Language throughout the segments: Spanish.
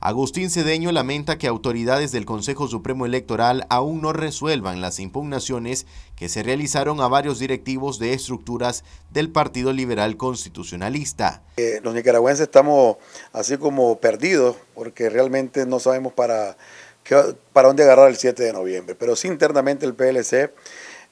Agustín Cedeño lamenta que autoridades del Consejo Supremo Electoral aún no resuelvan las impugnaciones que se realizaron a varios directivos de estructuras del Partido Liberal Constitucionalista. Eh, los nicaragüenses estamos así como perdidos porque realmente no sabemos para, para dónde agarrar el 7 de noviembre, pero sí internamente el PLC...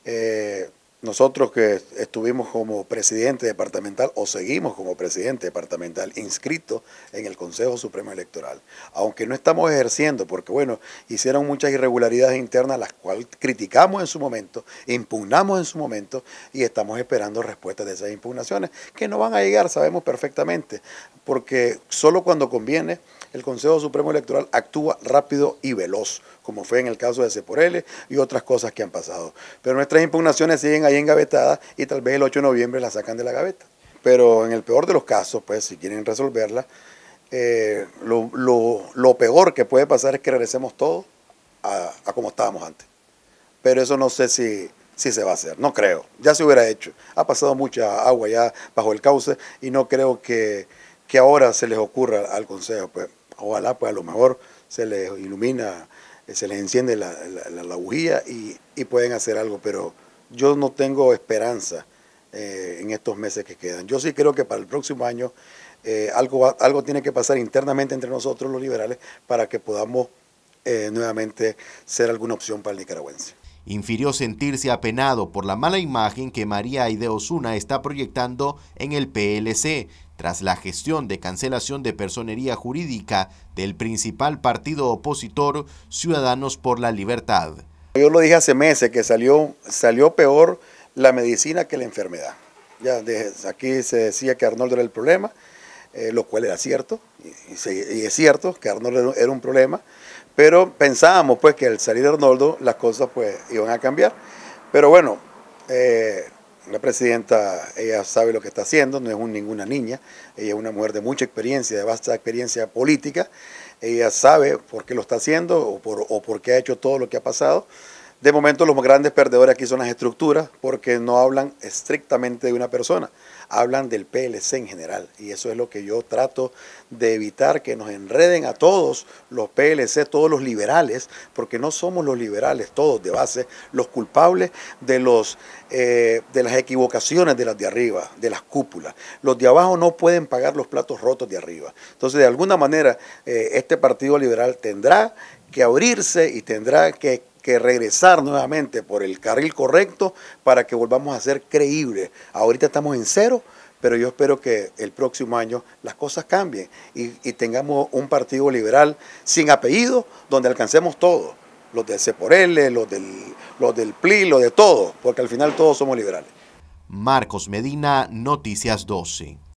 Eh, nosotros que estuvimos como presidente departamental o seguimos como presidente departamental inscrito en el Consejo Supremo Electoral, aunque no estamos ejerciendo, porque bueno, hicieron muchas irregularidades internas, las cuales criticamos en su momento, impugnamos en su momento y estamos esperando respuestas de esas impugnaciones, que no van a llegar, sabemos perfectamente, porque solo cuando conviene el Consejo Supremo Electoral actúa rápido y veloz, como fue en el caso de Ceporele y otras cosas que han pasado. Pero nuestras impugnaciones siguen ahí engavetadas y tal vez el 8 de noviembre las sacan de la gaveta. Pero en el peor de los casos, pues si quieren resolverla, eh, lo, peor que puede pasar es que regresemos todos a, como estábamos antes. Pero eso no sé si, se va a hacer, no creo, ya se hubiera hecho. Ha pasado mucha agua ya bajo el cauce y no creo que, que ahora se les ocurra al Consejo. Pues Ojalá pues a lo mejor se les ilumina, se les enciende la, la, bujía y, pueden hacer algo, pero yo no tengo esperanza eh, en estos meses que quedan. Yo sí creo que para el próximo año eh, algo, algo tiene que pasar internamente entre nosotros los liberales para que podamos eh, nuevamente ser alguna opción para el nicaragüense infirió sentirse apenado por la mala imagen que María Aide Osuna está proyectando en el PLC tras la gestión de cancelación de personería jurídica del principal partido opositor Ciudadanos por la Libertad. Yo lo dije hace meses que salió, salió peor la medicina que la enfermedad. Ya aquí se decía que Arnoldo era el problema, eh, lo cual era cierto, y, es cierto que Arnoldo era un problema, pero pensábamos pues que al salir Arnoldo las cosas pues iban a cambiar. Pero bueno, eh, la presidenta, ella sabe lo que está haciendo, no es ninguna niña, ella es una mujer de mucha experiencia, de vasta experiencia política, ella sabe por qué lo está haciendo o por qué ha hecho todo lo que ha pasado. De momento los grandes perdedores aquí son las estructuras porque no hablan estrictamente de una persona, hablan del PLC en general y eso es lo que yo trato de evitar que nos enreden a todos los PLC, todos los liberales, porque no somos los liberales todos de base los culpables de, los, eh, de las equivocaciones de las de arriba, de las cúpulas. Los de abajo no pueden pagar los platos rotos de arriba. Entonces de alguna manera eh, este Partido Liberal tendrá que abrirse y tendrá que que regresar nuevamente por el carril correcto para que volvamos a ser creíbles. Ahorita estamos en cero, pero yo espero que el próximo año las cosas cambien y, tengamos un partido liberal sin apellido donde alcancemos todo, los del Ceporele, los del, los del PLI, los de todo, porque al final todos somos liberales. Marcos Medina, Noticias 12.